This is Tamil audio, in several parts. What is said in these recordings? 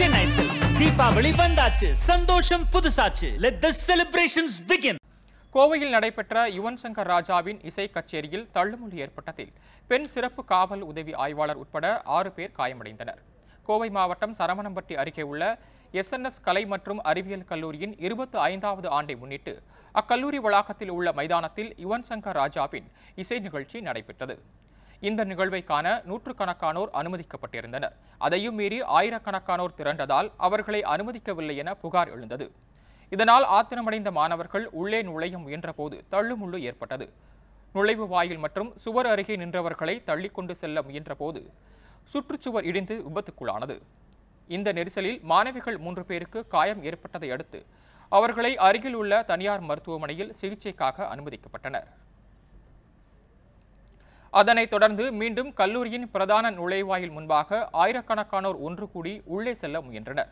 சென்னை சில்க்ஸ் தீபாவளி வந்தாச்சு சந்தோஷம் புதுசாச்சு லெட் தி செலிப்ரேஷன்ஸ் பிகின் கோவையில் நடைபெற்ற யுவன் சங்கர் ராஜாவின் இசை கச்சேரியில் தள்ளுமுள்ளி ஏற்பட்டதில் பெண் சிறப்பு காவல் உதவி ஆய்வாளர் உட்பட ஆறு பேர் காயமடைந்தனர் கோவை மாவட்டம் சரவணம்பட்டி அருகே உள்ள எஸ்என்எஸ் கலை மற்றும் அறிவியல் கல்லூரியின் இருபத்தி ஐந்தாவது ஆண்டை முன்னிட்டு அக்கல்லூரி வளாகத்தில் உள்ள மைதானத்தில் யுவன் சங்கர் ராஜாவின் இசை நிகழ்ச்சி நடைபெற்றது இந்த நிகழ்வை காண நூற்றுக்கணக்கானோர் அனுமதிக்கப்பட்டிருந்தனர் அதையும் மீறி ஆயிரக்கணக்கானோர் திரண்டதால் அவர்களை அனுமதிக்கவில்லை என புகார் எழுந்தது இதனால் ஆத்திரமடைந்த மாணவர்கள் உள்ளே நுழைய முயன்றபோது தள்ளுமுள்ளு ஏற்பட்டது நுழைவு வாயில் மற்றும் சுவர் அருகே நின்றவர்களை தள்ளிக்கொண்டு செல்ல முயன்றபோது சுற்றுச்சுவர் இடிந்து விபத்துக்குள்ளானது இந்த நெரிசலில் மாணவிகள் மூன்று பேருக்கு காயம் ஏற்பட்டதை அடுத்து அவர்களை அருகில் உள்ள தனியார் மருத்துவமனையில் சிகிச்சைக்காக அனுமதிக்கப்பட்டனர் அதனைத் தொடர்ந்து மீண்டும் கல்லூரியின் பிரதான நுழைவாயில் முன்பாக ஆயிரக்கணக்கானோர் ஒன்று கூடி உள்ளே செல்ல முயன்றனர்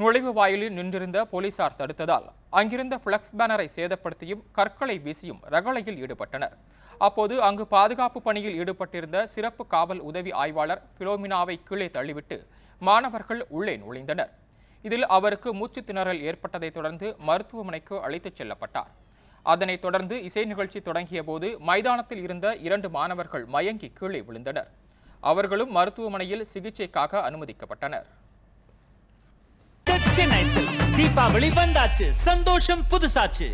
நுழைவு வாயிலில் நின்றிருந்த போலீசார் தடுத்ததால் அங்கிருந்த பிளக்ஸ் பேனரை சேதப்படுத்தியும் கற்களை வீசியும் ரகளையில் ஈடுபட்டனர் அப்போது அங்கு பாதுகாப்பு பணியில் ஈடுபட்டிருந்த சிறப்பு காவல் உதவி ஆய்வாளர் பிலோமினாவை கீழே தள்ளிவிட்டு மாணவர்கள் உள்ளே நுழைந்தனர் இதில் அவருக்கு மூச்சு திணறல் ஏற்பட்டதைத் தொடர்ந்து மருத்துவமனைக்கு அழைத்துச் செல்லப்பட்டார் அதனைத் தொடர்ந்து இசை நிகழ்ச்சி தொடங்கிய போது மைதானத்தில் இருந்த இரண்டு மாணவர்கள் மயங்கி கீழே விழுந்தனர் அவர்களும் மருத்துவமனையில் சிகிச்சைக்காக அனுமதிக்கப்பட்டனர் தீபாவளி வந்தாச்சு சந்தோஷம் புதுசாச்சு